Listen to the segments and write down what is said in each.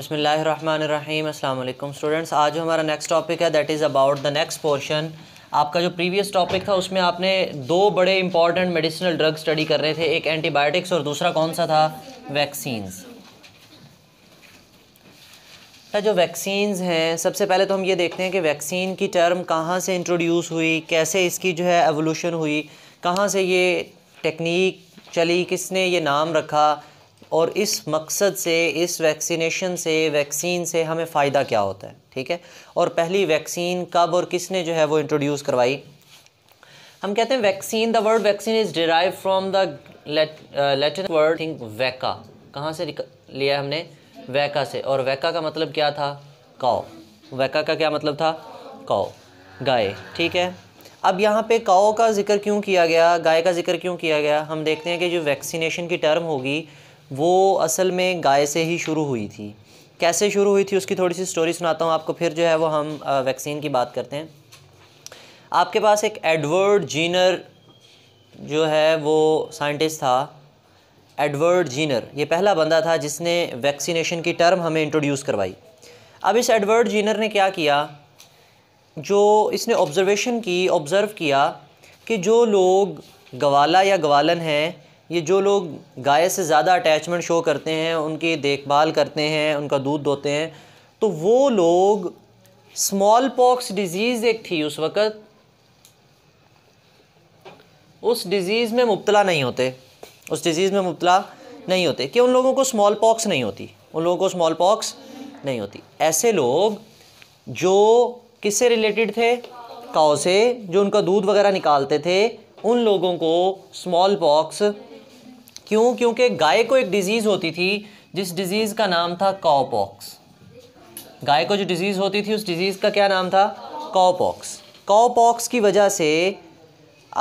बसमीम अल्लाम स्टूडेंट्स आज जो हमारा नेक्स्ट टॉपिक है that is about the next portion आपका जो प्रीवियस टॉपिक था उसमें आपने दो बड़े इंपॉर्टेंट मेडिसिनल ड्रग स्टडी कर रहे थे एक एंटीबायोटिक्स और दूसरा कौन सा था वैक्सीन्स अच्छा, जो वैक्सीन्स हैं सबसे पहले तो हम ये देखते हैं कि वैक्सीन की टर्म कहाँ से इंट्रोड्यूस हुई कैसे इसकी जो है एवोल्यूशन हुई कहाँ से ये टेक्निक चली किसने ये नाम रखा और इस मकसद से इस वैक्सीनेशन से वैक्सीन से हमें फ़ायदा क्या होता है ठीक है और पहली वैक्सीन कब और किसने जो है वो इंट्रोड्यूस करवाई हम कहते हैं vaccine the word vaccine is derive from the Latin word think वैका कहाँ से लिया हमने वैका से और वैका का मतलब क्या था काओ वैका का क्या मतलब था काओ गाय ठीक है अब यहाँ पे काओ का जिक्र क्यों किया गया गाय का जिक्र क्यों किया गया हम देखते हैं कि जो वैक्सीनेशन की टर्म होगी वो असल में गाय से ही शुरू हुई थी कैसे शुरू हुई थी उसकी थोड़ी सी स्टोरी सुनाता हूँ आपको फिर जो है वो हम वैक्सीन की बात करते हैं आपके पास एक एडवर्ड जीनर जो है वो साइंटिस्ट था एडवर्ड जीनर ये पहला बंदा था जिसने वैक्सीनेशन की टर्म हमें इंट्रोड्यूस करवाई अब इस एडवर्ड जीनर ने क्या किया जो इसने ऑब्ज़रवेशन की ऑब्ज़र्व किया कि जो लोग गवाला या गवालन हैं ये जो लोग गाय से ज़्यादा अटैचमेंट शो करते हैं उनकी देखभाल करते हैं उनका दूध दोते हैं तो वो लोग स्मॉल पॉक्स डिज़ीज़ एक थी उस वक़्त उस डिज़ीज़ में मुबतला नहीं होते उस डिज़ीज़ में मुबतला नहीं होते कि उन लोगों को स्मॉल पॉक्स नहीं होती उन लोगों को स्मॉल पॉक्स नहीं होती ऐसे लोग जो किससे रिलेटेड थे काओ से जो उनका दूध वगैरह निकालते थे उन लोगों को स्मॉल पॉक्स क्यों क्योंकि गाय को एक डिज़ीज़ होती थी जिस डिज़ीज़ का नाम था कॉपॉक्स गाय को जो डिज़ीज़ होती थी उस डिज़ीज़ का क्या नाम था कॉपॉक्स कॉपॉक्स की वजह से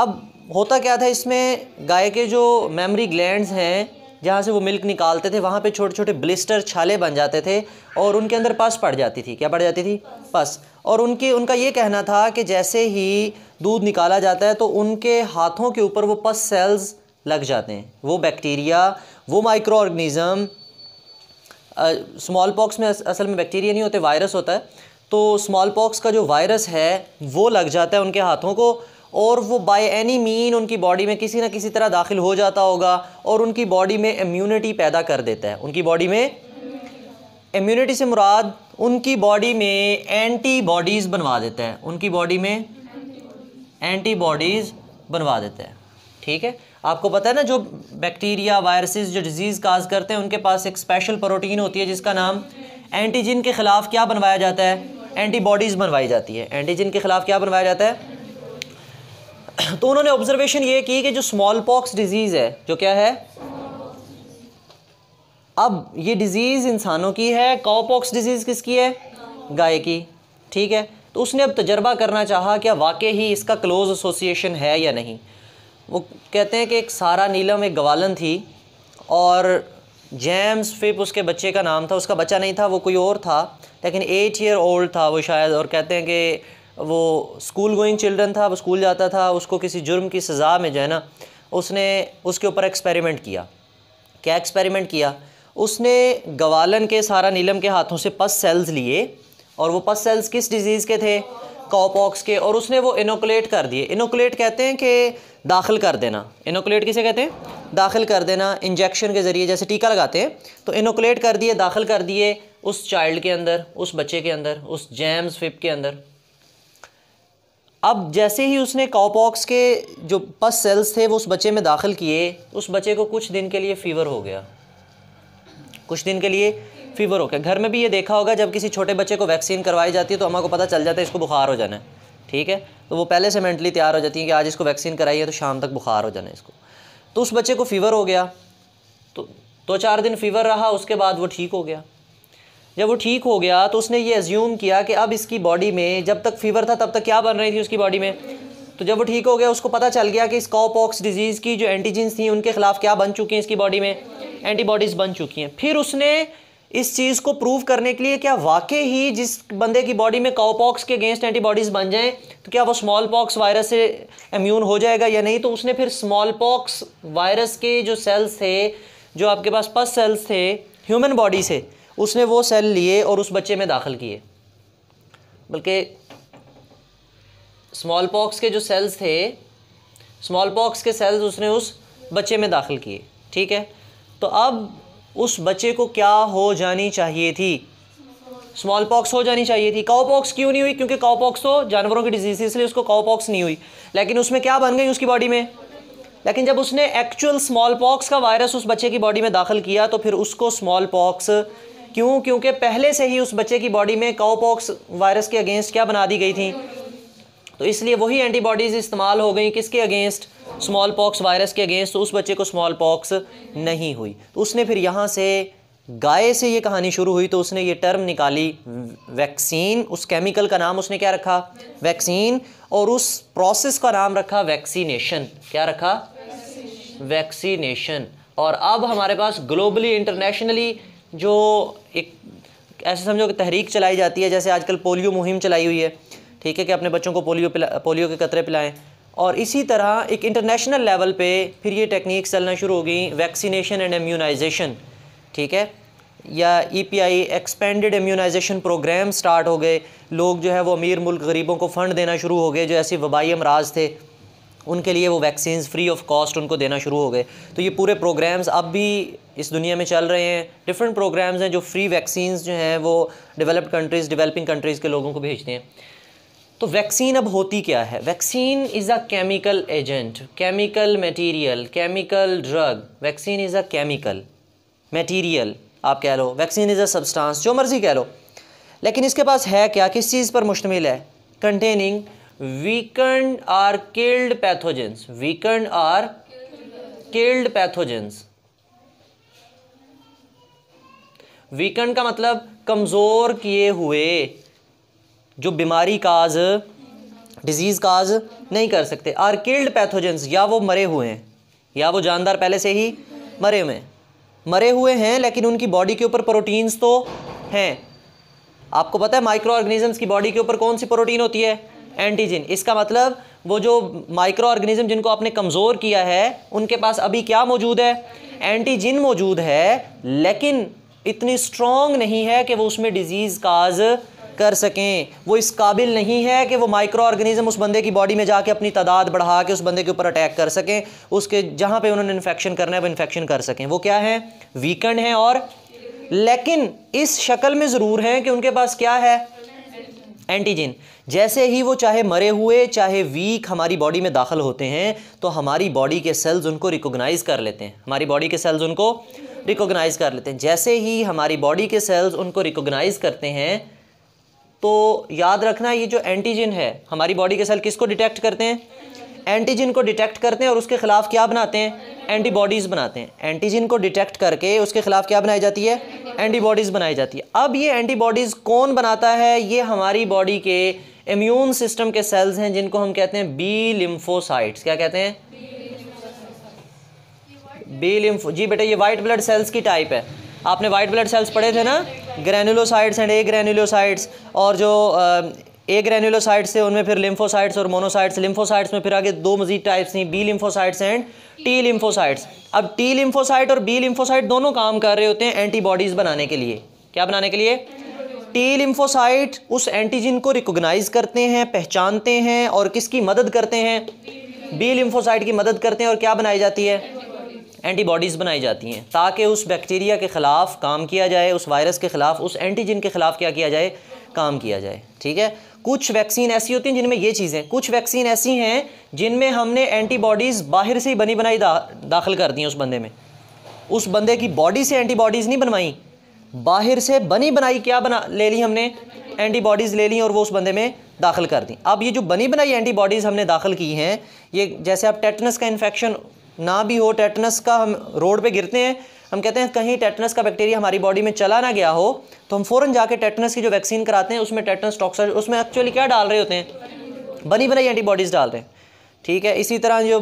अब होता क्या था इसमें गाय के जो मेमरी ग्लैंड्स हैं जहाँ से वो मिल्क निकालते थे वहाँ पे छोटे छोटे ब्लिस्टर छाले बन जाते थे और उनके अंदर पस पड़ जाती थी क्या पड़ जाती थी पस और उनकी उनका ये कहना था कि जैसे ही दूध निकाला जाता है तो उनके हाथों के ऊपर वो पस सेल्स लग जाते हैं वो बैक्टीरिया वो माइक्रो ऑर्गेनिज़म स्मॉल पॉक्स में असल में बैक्टीरिया नहीं होते वायरस होता है तो स्मॉल पॉक्स का जो वायरस है वो लग जाता है उनके हाथों को और वो बाय एनी मीन उनकी बॉडी में किसी ना किसी तरह दाखिल हो जाता होगा और उनकी बॉडी में इम्यूनिटी पैदा कर देता है उनकी बॉडी में इम्यूनिटी से मुराद उनकी बॉडी में एंटीबॉडीज़ बनवा देता है उनकी बॉडी में एंटीबॉडीज़ बनवा देता है ठीक है आपको पता है ना जो बैक्टीरिया वायरसेस जो डिजीज़ काज करते हैं उनके पास एक स्पेशल प्रोटीन होती है जिसका नाम एंटीजन के ख़िलाफ़ क्या बनवाया जाता है एंटीबॉडीज़ बनवाई जाती है एंटीजन के ख़िलाफ़ क्या बनवाया जाता है तो उन्होंने ऑब्जर्वेशन ये की कि जो स्मॉल पॉक्स डिज़ीज़ है जो क्या है अब ये डिज़ीज़ इंसानों की है पॉक्स डिज़ीज़ किसकी है गाय की ठीक है तो उसने अब तजर्बा करना चाहा क्या वाकई ही इसका क्लोज़ एसोसिएशन है या नहीं वो कहते हैं कि एक सारा नीलम एक गवालन थी और जेम्स फिप उसके बच्चे का नाम था उसका बच्चा नहीं था वो कोई और था लेकिन एट ईयर ओल्ड था वो शायद और कहते हैं कि वो स्कूल गोइंग चिल्ड्रन था वो स्कूल जाता था उसको किसी जुर्म की सज़ा में जो है ना उसने उसके ऊपर एक्सपेरिमेंट किया क्या एक्सपेरिमेंट किया उसने गवालन के सारा नीलम के हाथों से पस सेल्स लिए और वो पस सेल्स किस डिज़ीज़ के थे कॉपॉक्स के और उसने वो इनोकुलेट कर दिए इनोकुलेट कहते हैं कि दाखिल कर देना इनोकुलेट किसे कहते हैं दाखिल कर देना इंजेक्शन के ज़रिए जैसे टीका लगाते हैं तो इनोकुलेट कर दिए दाखिल कर दिए उस चाइल्ड के अंदर उस बच्चे के अंदर उस जैम्स फिप के अंदर अब जैसे ही उसने कॉपॉक्स के जो पस सेल्स थे वो उस बच्चे में दाखिल किए उस बच्चे को कुछ दिन के लिए फ़ीवर हो गया कुछ दिन के लिए फीवर हो गया घर में भी ये देखा होगा जब किसी छोटे बच्चे को वैक्सीन करवाई जाती है तो अम्मा को पता चल जाता है इसको बुखार हो जाना है ठीक है तो वो पहले से मेंटली तैयार हो जाती है कि आज इसको वैक्सीन कराई है तो शाम तक बुखार हो जाना है इसको तो उस बच्चे को फ़ीवर हो गया तो दो चार दिन फीवर रहा उसके बाद वो ठीक हो गया जब वो ठीक हो गया तो उसने ये एज्यूम किया कि अब इसकी बॉडी में जब तक फीवर था तब तक क्या बन रही थी उसकी बॉडी में तो जब वो ठीक हो गया उसको पता चल गया कि स्कॉपॉक्स डिजीज़ की जो एंटीजेंस थी उनके खिलाफ क्या बन चुकी हैं इसकी बॉडी में एंटीबॉडीज़ बन चुकी हैं फिर उसने इस चीज़ को प्रूव करने के लिए क्या वाकई ही जिस बंदे की बॉडी में काउपॉक्स के अगेंस्ट एंटीबॉडीज़ बन जाएं तो क्या वो स्मॉल पॉक्स वायरस से इम्यून हो जाएगा या नहीं तो उसने फिर स्मॉल पॉक्स वायरस के जो सेल्स थे जो आपके पास पस सेल्स थे ह्यूमन बॉडी से उसने वो सेल लिए और उस बच्चे में दाखिल किए बल्कि स्मॉल पॉक्स के जो सेल्स थे स्मॉल पॉक्स के सेल्स उसने उस बच्चे में दाखिल किए ठीक है तो अब उस बच्चे को क्या हो जानी चाहिए थी स्मॉल पॉक्स हो जानी चाहिए थी काओ पॉक्स क्यों नहीं हुई क्योंकि काओ पॉक्स तो जानवरों की डिजीज थी इसलिए उसको काओ पॉक्स नहीं हुई लेकिन उसमें क्या बन गई उसकी बॉडी में लेकिन जब उसने एक्चुअल स्मॉल पॉक्स का वायरस उस बच्चे की बॉडी में दाखिल किया तो फिर उसको स्मॉल पॉक्स क्यों क्योंकि पहले से ही उस बच्चे की बॉडी में काओ पॉक्स वायरस के अगेंस्ट क्या बना दी गई थी तो इसलिए वही एंटीबॉडीज़ इस्तेमाल हो गई किसके अगेंस्ट स्मॉल पॉक्स वायरस के अगेंस्ट तो उस बच्चे को स्मॉल पॉक्स नहीं हुई तो उसने फिर यहाँ से गाय से ये कहानी शुरू हुई तो उसने ये टर्म निकाली वैक्सीन उस केमिकल का नाम उसने क्या रखा वैक्सीन और उस प्रोसेस का नाम रखा वैक्सीनेशन क्या रखा वैक्सीनेशन और अब हमारे पास ग्लोबली इंटरनेशनली जो एक ऐसे समझो कि तहरीक चलाई जाती है जैसे आजकल पोलियो मुहिम चलाई हुई है ठीक है कि अपने बच्चों को पोलियो पोलियो के कतरे पिलाएं और इसी तरह एक इंटरनेशनल लेवल पे फिर ये टेक्निक चलना शुरू हो गई वैक्सीनेशन एंड इम्यूनाइजेशन ठीक है या E P I expanded immunization programme start हो गए लोग जो है वो अमीर मुल्क गरीबों को फ़ंड देना शुरू हो गए जो ऐसे वबाई अमराज थे उनके लिए वो वैक्सीन फ्री ऑफ कॉस्ट उनको देना शुरू हो गए तो ये पूरे प्रोग्राम्स अब भी इस दुनिया में चल रहे हैं डिफरेंट प्रोग्राम्स हैं जो फ्री वैक्सीन जो हैं वो डेवलप्ड कंट्रीज़ डेवलपिंग कंट्रीज़ के लोगों को भेजते हैं तो वैक्सीन अब होती क्या है vaccine is a chemical agent chemical material chemical drug vaccine is a chemical material आप कह लो वैक्सीन इज़ अ सब्सटेंस जो मर्ज़ी कह लो लेकिन इसके पास है क्या किस चीज़ पर मुश्तमिल है containing weakened or killed pathogens weakened or killed pathogens weakened का मतलब कमज़ोर किए हुए जो बीमारी काज डिजीज़ काज नहीं कर सकते आर किल्ड पैथोजेंस या वो मरे हुए हैं या वो जानदार पहले से ही मरे हुए हैं मरे हुए हैं लेकिन उनकी बॉडी के ऊपर प्रोटीन्स तो हैं आपको पता है माइक्रो ऑर्गेनिजम्स की बॉडी के ऊपर कौन सी प्रोटीन होती है एंटीजन इसका मतलब वो जो माइक्रो ऑर्गेनिज्म जिनको आपने कमज़ोर किया है उनके पास अभी क्या मौजूद है एंटीजिन मौजूद है लेकिन इतनी स्ट्रॉन्ग नहीं है कि वो उसमें डिजीज़ काज कर सकें वो इस काबिल नहीं है कि वो माइक्रो ऑर्गेनिज्म उस बंदे की बॉडी में जाके अपनी तादाद बढ़ा के उस बंदे के ऊपर अटैक कर सकें उसके जहाँ पे उन्होंने इन्फेक्शन करना है वो इन्फेक्शन कर सकें वो क्या है वीकेंड हैं और लेकिन इस शक्ल में ज़रूर हैं कि उनके पास क्या है एंटीजन जैसे ही वो चाहे मरे हुए चाहे वीक हमारी बॉडी में दाखिल होते हैं तो हमारी बॉडी के सेल्स उनको रिकोगनाइज़ कर लेते हैं हमारी बॉडी के सेल्स उनको रिकोगनाइज़ कर लेते हैं जैसे ही हमारी बॉडी के सेल्स उनको रिकोगनाइज़ करते हैं तो याद रखना ये जो एंटीजन है हमारी बॉडी के सेल किसको डिटेक्ट करते हैं एंटीजन को डिटेक्ट करते हैं और उसके खिलाफ क्या बनाते हैं एंटीबॉडीज़ बनाते हैं एंटीजन को डिटेक्ट करके उसके खिलाफ क्या बनाई जाती है एंटीबॉडीज़ बनाई जाती है अब ये एंटीबॉडीज़ कौन बनाता है ये हमारी बॉडी के इम्यून सिस्टम के सेल्स हैं जिनको हम कहते हैं बी लिम्फोसाइट्स क्या कहते हैं बी लिम्फो जी बेटा ये वाइट ब्लड सेल्स की टाइप है आपने वाइट ब्लड सेल्स पढ़े थे ना ग्रैनुलोसाइड्स एंड ए ग्रैनुलोसाइड्स और जो ए ग्रैनुलोसाइट्स थे उनमें फिर लिम्फोसाइड्स और मोनोसाइट्स लिम्फोसाइड्स में फिर आगे दो मजीद टाइप्स हैं B lymphocytes and T lymphocytes अब टी लिम्फोसाइट और बी लिम्फोसाइट दोनों काम कर रहे होते हैं एंटीबॉडीज़ बनाने के लिए क्या बनाने के लिए टी लिम्फोसाइट उस एंटीजन को रिकोगनाइज करते हैं पहचानते हैं और किसकी मदद करते हैं बी लिम्फोसाइट की मदद करते हैं और क्या बनाई जाती है एंटीबॉडीज़ बनाई जाती हैं ताकि उस बैक्टीरिया के ख़िलाफ़ काम किया जाए उस वायरस के ख़िलाफ़ उस एंटीजन के ख़िलाफ़ क्या किया जाए काम किया जाए ठीक है कुछ वैक्सीन ऐसी होती हैं जिनमें ये चीज़ें कुछ वैक्सीन ऐसी हैं जिनमें हमने एंटीबॉडीज़ बाहर से ही बनी बनाई दा, दाखिल कर दी हैं उस बंदे में उस बंदे की बॉडी से एंटीबॉडीज़ नहीं बनवाई बाहर से बनी बनाई क्या बना ले ली हमने एंटीबॉडीज़ ले ली और वो उस बंदे में दाखिल कर दी अब ये जो बनी बनाई एंटीबॉडीज़ हमने दाखिल की हैं ये जैसे आप टेटनस का इन्फेक्शन ना भी हो टेटनस का हम रोड पे गिरते हैं हम कहते हैं कहीं टेटनस का बैक्टीरिया हमारी बॉडी में चला ना गया हो तो हम फ़ौरन जाके टेटनस की जो वैक्सीन कराते हैं उसमें टेटनस टॉक्सर उसमें एक्चुअली क्या डाल रहे होते हैं बनी बनाई एंटीबॉडीज़ डाल रहे हैं ठीक है इसी तरह जो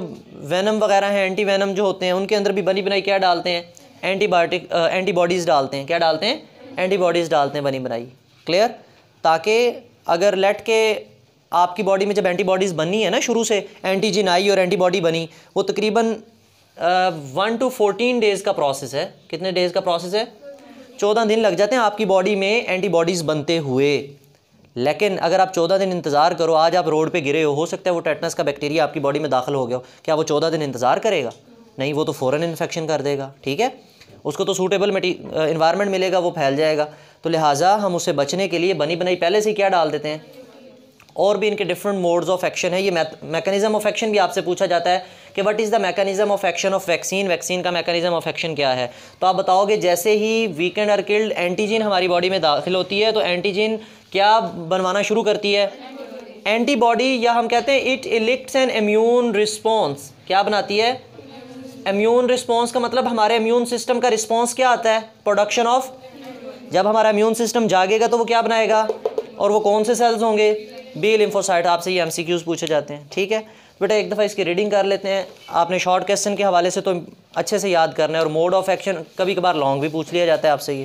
वैनम वगैरह हैं एंटी वैनम जो होते हैं उनके अंदर भी बनी बनाई क्या डालते हैं एंटीबायोटिक एंटीबॉडीज़ डालते हैं क्या डालते हैं एंटीबॉडीज़ डालते हैं बनी बनाई क्लियर ताकि अगर लेट के आपकी बॉडी में जब एंटीबॉडीज़ बनी है ना शुरू से एंटीजिन आई और एंटीबॉडी बनी वो तकरीबन वन टू फोर्टीन डेज़ का प्रोसेस है कितने डेज़ का प्रोसेस है चौदह दिन लग जाते हैं आपकी बॉडी में एंटीबॉडीज़ बनते हुए लेकिन अगर आप चौदह दिन इंतज़ार करो आज आप रोड पे गिरे हो हो सकता है वो टेटनस का बैक्टीरिया आपकी बॉडी में दाखिल हो गया हो क्या वो चौदह दिन इंतज़ार करेगा नहीं वो तो फ़ौरन इन्फेक्शन कर देगा ठीक है उसको तो सूटेबल इन्वायरमेंट मिलेगा वो फैल जाएगा तो लिहाजा हम उससे बचने के लिए बनी बनाई पहले से क्या डाल देते हैं और भी इनके डिफरेंट मोड्स ऑफ एक्शन है ये मैकेनिज्म ऑफ एक्शन भी आपसे पूछा जाता है कि what is the mechanism of action of vaccine vaccine का मैकेनिज्म ऑफ एक्शन क्या है तो आप बताओगे जैसे ही वीकेंड आर किल्ड एंटीजिन हमारी बॉडी में दाखिल होती है तो एंटीजिन क्या बनवाना शुरू करती है एंटीबॉडी या हम कहते हैं it elicits an immune response क्या बनाती है इम्यून रिस्पॉन्स का मतलब हमारे इम्यून सिस्टम का रिस्पॉन्स क्या आता है प्रोडक्शन ऑफ जब हमारा इम्यून सिस्टम जागेगा तो वो क्या बनाएगा और वो कौन से सेल्स होंगे बी लिम्फोसाइट आपसे ये एमसीक्यूज पूछे जाते हैं ठीक है बेटा एक दफ़ा इसकी रीडिंग कर लेते हैं आपने शॉर्ट क्वेश्चन के हवाले से तो अच्छे से याद करना है और मोड ऑफ एक्शन कभी कभार लॉन्ग भी पूछ लिया जाता है आपसे ये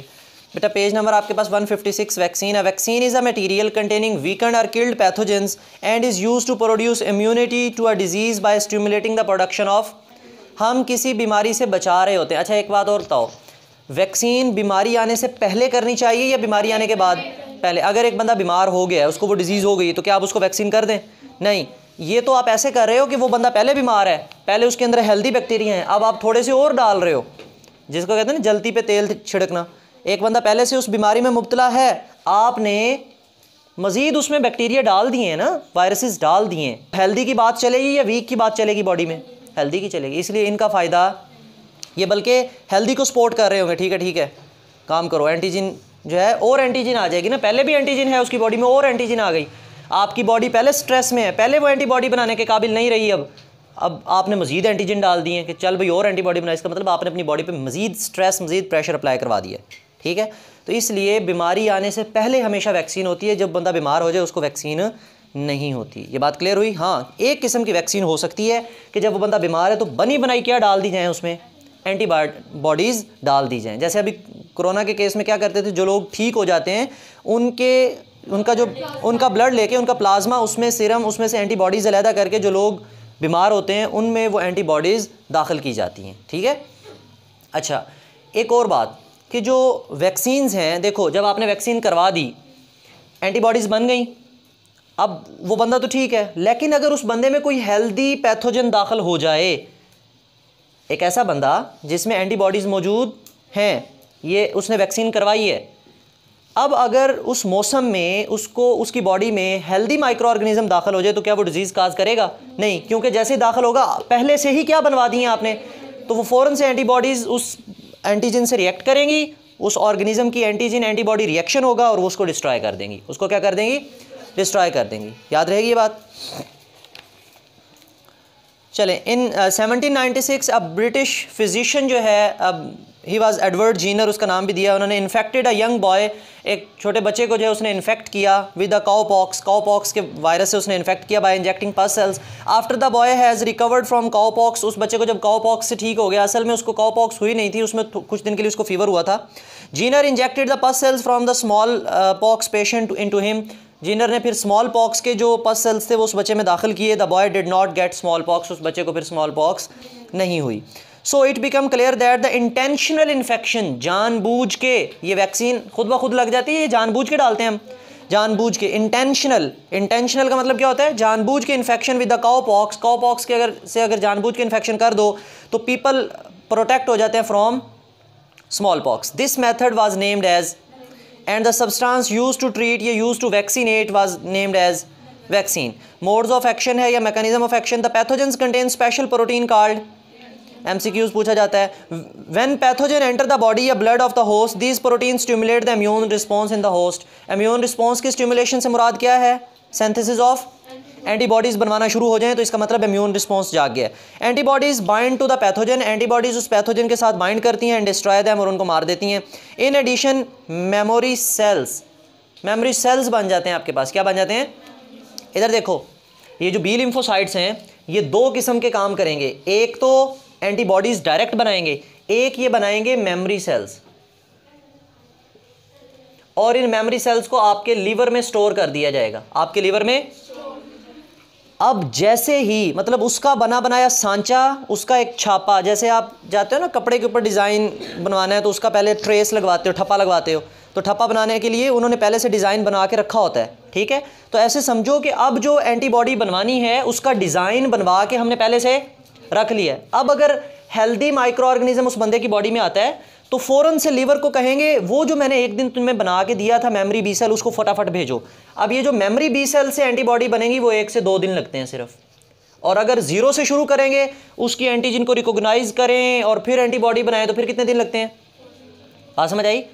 बेटा पेज नंबर आपके पास 156 वैक्सीन है vaccine is a material containing weakened or killed pathogens and is use to produce immunity to a disease by stimulating the production of हम किसी बीमारी से बचा रहे होते हैं अच्छा एक बात और बताओ वैक्सीन बीमारी आने से पहले करनी चाहिए या बीमारी आने के बाद पहले अगर एक बंदा बीमार हो गया है उसको वो डिज़ीज़ हो गई है तो क्या आप उसको वैक्सीन कर दें नहीं ये तो आप ऐसे कर रहे हो कि वो बंदा पहले बीमार है पहले उसके अंदर हेल्दी बैक्टीरिया हैं अब आप थोड़े से और डाल रहे हो जिसको कहते हैं ना जल्दी पे तेल छिड़कना एक बंदा पहले से उस बीमारी में मुबतला है आपने मज़ीद उसमें बैक्टीरिया डाल दिए हैं ना वायरसेस डाल दिए हैं हेल्दी की बात चलेगी या वीक की बात चलेगी बॉडी में हेल्दी की चलेगी इसलिए इनका फ़ायदा ये बल्कि हेल्दी को सपोर्ट कर रहे होंगे ठीक है ठीक है काम करो एंटीजिन जो है और एंटीजन आ जाएगी ना पहले भी एंटीजन है उसकी बॉडी में और एंटीजन आ गई आपकी बॉडी पहले स्ट्रेस में है पहले वो एंटीबॉडी बनाने के काबिल नहीं रही अब अब आपने मजीद एंटीजन डाल दिए कि चल भाई और एंटीबॉडी बनाई इसका मतलब आपने अपनी बॉडी पर मजीद स्ट्रेस मजीद प्रेशर अप्लाई करवा दिया ठीक है तो इसलिए बीमारी आने से पहले हमेशा वैक्सीन होती है जब बंदा बीमार हो जाए उसको वैक्सीन नहीं होती ये बात क्लियर हुई हाँ एक किस्म की वैक्सीन हो सकती है कि जब वो बंदा बीमार है तो बनी बनाई क्या डाल दी जाए उसमें एंटीबॉडीज़ डाल दी जाएँ जैसे अभी कोरोना के केस में क्या करते थे जो लोग ठीक हो जाते हैं उनके उनका जो उनका ब्लड लेके उनका प्लाज्मा उसमें सीरम उसमें से एंटीबॉडीज़ अलहदा करके जो लोग बीमार होते हैं उनमें वो एंटीबॉडीज़ दाखिल की जाती हैं ठीक है अच्छा एक और बात कि जो वैक्सीन्स हैं देखो जब आपने वैक्सीन करवा दी एंटीबॉडीज़ बन गई अब वो बंदा तो ठीक है लेकिन अगर उस बंदे में कोई हेल्दी पैथोजन दाखिल हो जाए एक ऐसा बंदा जिसमें एंटीबॉडीज़ मौजूद हैं ये उसने वैक्सीन करवाई है अब अगर उस मौसम में उसको उसकी बॉडी में हेल्दी माइक्रो ऑर्गेनिज्म दाखिल हो जाए तो क्या वो डिज़ीज़ काज करेगा नहीं क्योंकि जैसे ही दाखिल होगा पहले से ही क्या बनवा दी हैं आपने तो वो फ़ौरन से एंटीबॉडीज़ उस एंटीजन से रिएक्ट करेंगी उस ऑर्गेनिज्म की एंटीजन एंटीबॉडी रिएक्शन होगा और वो उसको डिस्ट्रॉय कर देंगी उसको क्या कर देंगी डिस्ट्रॉय कर देंगी याद रहेगी ये बात चले इन सेवनटीन नाइनटी सिक्स अब ब्रिटिश फिजिशियन जो है अब ही वॉज़ एडवर्ड जीनर उसका नाम भी दिया उन्होंने इन्फेक्टेड अ यंग बॉय एक छोटे बच्चे को जो है उसने इन्फेक्ट किया with a cowpox cowpox के वायरस से उसने इन्फेक्ट किया by injecting pus cells after the boy has recovered from cowpox उस बच्चे को जब काओ पॉक्स से ठीक हो गया असल में उसको काओ पॉक्स हुई नहीं थी उसमें कुछ दिन के लिए उसको फीवर हुआ था Jenner injected the pus cells from the smallpox patient into him Jenner ने फिर स्मॉल पॉक्स के जो पस सेल्स थे वो उस बच्चे में दाखिल किए the boy did not get smallpox उस बच्चे को फिर स्मॉल पॉक्स नहीं हुई so it become clear that the intentional infection जानबूझ के ये वैक्सीन खुद ब खुद लग जाती है ये जानबूझ के डालते हैं हम जानबूझ के इंटेंशनल इंटेंशनल का मतलब क्या होता है जानबूझ के infection with the cowpox cowpox के अगर से अगर जानबूझ के इन्फेक्शन कर दो तो पीपल प्रोटेक्ट हो जाते हैं from smallpox this method was named as and the substance use to treat या use to vaccinate was named as vaccine modes of action है या mechanism of action the pathogens contain special protein card M C Qs पूछा जाता है when pathogen enter the body या blood of the host this protein stimulate the immune response in the host immune response की stimulation से मुराद क्या है सेंथिस of antibodies बनवाना शुरू हो जाए तो इसका मतलब इम्यून रिस्पॉन्स जाग गया antibodies bind to the pathogen antibodies उस पैथोजन के साथ बाइंड करती हैं एंड डिस्ट्रॉय दैम और उनको मार देती हैं in addition memory cells memory cells बन जाते हैं आपके पास क्या बन जाते हैं इधर देखो ये जो बी लिम्फोसाइड्स हैं ये दो किस्म के काम करेंगे एक तो एंटीबॉडीज़ डायरेक्ट बनाएंगे एक ये बनाएंगे मेमोरी सेल्स और इन मेमोरी सेल्स को आपके लीवर में स्टोर कर दिया जाएगा आपके लीवर में अब जैसे ही मतलब उसका बना बनाया सांचा उसका एक छापा जैसे आप जाते हो ना कपड़े के ऊपर डिज़ाइन बनवाना है तो उसका पहले ट्रेस लगवाते हो ठप्पा लगवाते हो तो ठप्पा बनाने के लिए उन्होंने पहले से डिज़ाइन बना के रखा होता है ठीक है तो ऐसे समझो कि अब जो एंटीबॉडी बनवानी है उसका डिज़ाइन बनवा के हमने पहले से रख लिया अब अगर हेल्दी माइक्रो ऑर्गेनिज्म उस बंदे की बॉडी में आता है तो फ़ौरन से लीवर को कहेंगे वो जो मैंने एक दिन तुम्हें बना के दिया था मेमोरी बी सेल उसको फटाफट भेजो अब ये जो मेमोरी बी सेल से एंटीबॉडी बनेगी वो एक से दो दिन लगते हैं सिर्फ और अगर ज़ीरो से शुरू करेंगे उसकी एंटीजन को रिकोगनाइज़ करें और फिर एंटीबॉडी बनाएं तो फिर कितने दिन लगते हैं बात समझ आई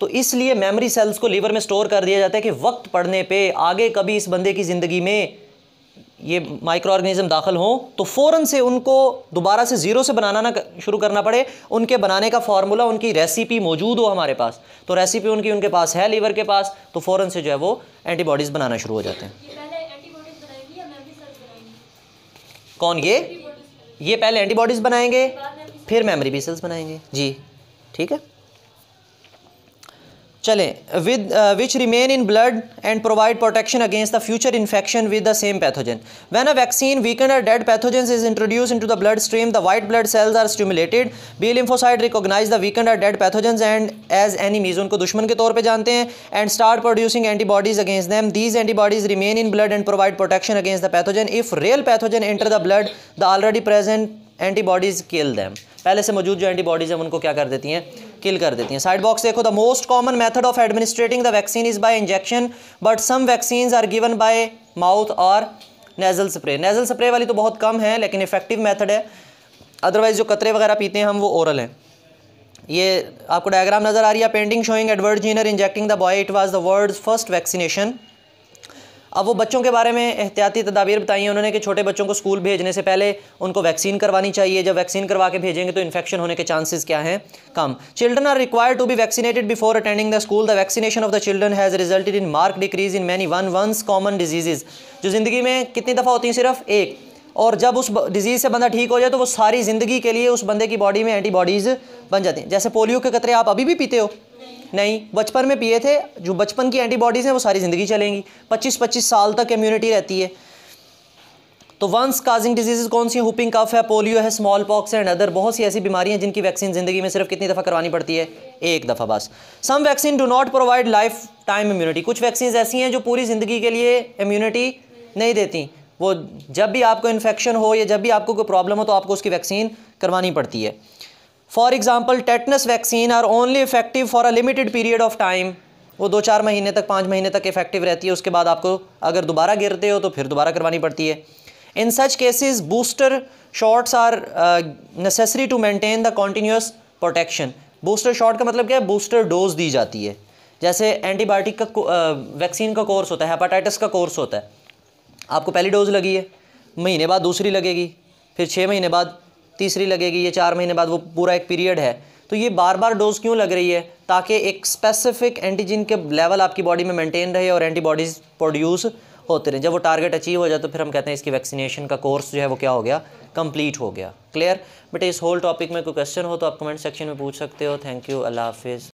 तो इसलिए मेमोरी सेल्स को लीवर में स्टोर कर दिया जाता है कि वक्त पड़ने पे आगे कभी इस बंदे की ज़िंदगी में ये माइक्रो ऑर्गेनिज्म दाखिल हों तो फ़ौरन से उनको दोबारा से ज़ीरो से बनाना ना शुरू करना पड़े उनके बनाने का फार्मूला उनकी रेसिपी मौजूद हो हमारे पास तो रेसिपी उनकी उनके पास है लीवर के पास तो फ़ौर से जो है वो एंटीबॉडीज़ बनाना शुरू हो जाते हैं कौन ये ये पहले एंटीबॉडीज़ बनाएंगे फिर मेमोरी बी सेल्स बनाएंगे जी ठीक है चलें with which remain in blood and provide protection against the future infection with the same pathogen when a vaccine weaken or dead pathogen is introduce into the bloodstream the white blood cells are stimulated B lymphocyte recognize the weaken or dead pathogen and as enemies उनको दुश्मन के तौर पर जानते हैं and start producing antibodies against them these antibodies remain in blood and provide protection against the pathogen if real pathogen enter the blood the already present antibodies kill them पहले से मौजूद जो एंटीबॉडीज़ हैं उनको क्या कर देती हैं किल कर देती हैं साइड बॉक्स देखो the most common method of administrating the vaccine is by injection but some vaccine are given by mouth और नेजल स्प्रे नेजल स्प्रे वाली तो बहुत कम है लेकिन इफेक्टिव मैथड है अदरवाइज़ जो कतरे वगैरह पीते हैं हम वो ओरल हैं ये आपको डायग्राम नज़र आ रही है painting showing Edward Jenner injecting the boy it was the world first vaccination अब वो बच्चों के बारे में एहतियाती तदाबीर बताई हैं उन्होंने कि छोटे बच्चों को स्कूल भेजने से पहले उनको वैक्सीन करवानी चाहिए जब वैक्सीन करवा के भेजेंगे तो इन्फेक्शन होने के चांसेस क्या हैं कम children are required to be vaccinated before attending the school the vaccination of the children has resulted in marked decrease in many one once common disease जो ज़िंदगी में कितनी दफ़ा होती हैं सिर्फ एक और जब उस डिज़ीज़ से बंदा ठीक हो जाए तो वो सारी ज़िंदगी के लिए उस बंदे की बॉडी में एंटीबॉडीज़ बन जाती हैं जैसे पोलियो के कतरे आप अभी भी पीते हो नहीं बचपन में पिए थे जो बचपन की एंटीबॉडीज़ हैं वो सारी ज़िंदगी चलेंगी 25-25 साल तक इम्यूनिटी रहती है तो वंस काजिंग डिजीज़ कौन सी हुपिंग कफ है पोलियो है स्मॉल पॉक्स एंड अदर बहुत सी ऐसी बीमारियां जिनकी वैक्सीन ज़िंदगी में सिर्फ कितनी दफ़ा करवानी पड़ती है एक दफ़ा बस some vaccine do not provide lifetime immunity कुछ वैक्सीन ऐसी हैं जो पूरी ज़िंदगी के लिए इम्यूनिटी नहीं देती वो जब भी आपको इन्फेक्शन हो या जब भी आपको कोई प्रॉब्लम हो तो आपको उसकी वैक्सीन करवानी पड़ती है for example tetanus vaccine are only effective for a limited period of time वो दो चार महीने तक पाँच महीने तक इफेक्टिव रहती है उसके बाद आपको अगर दोबारा गिरते हो तो फिर दोबारा करवानी पड़ती है in such cases booster shots are necessary to maintain the continuous protection booster shot का मतलब क्या है बूस्टर डोज दी जाती है जैसे एंटीबायोटिक का वैक्सीन uh, का कोर्स होता है हेपाटाइटिस का कोर्स होता है आपको पहली डोज लगी है महीने बाद दूसरी लगेगी फिर छः महीने बाद तीसरी लगेगी ये चार महीने बाद वो पूरा एक पीरियड है तो ये बार बार डोज क्यों लग रही है ताकि एक स्पेसिफिक एंटीजन के लेवल आपकी बॉडी में मेंटेन रहे और एंटीबॉडीज़ प्रोड्यूस होते रहे जब वो टारगेट अचीव हो जाए तो फिर हम कहते हैं इसकी वैक्सीनेशन का कोर्स जो है वो क्या हो गया कंप्लीट हो गया क्लियर बट इस होल टॉपिक में कोई क्वेश्चन हो तो आप कमेंट सेक्शन में पूछ सकते हो थैंक यू अल्लाह हाफिज़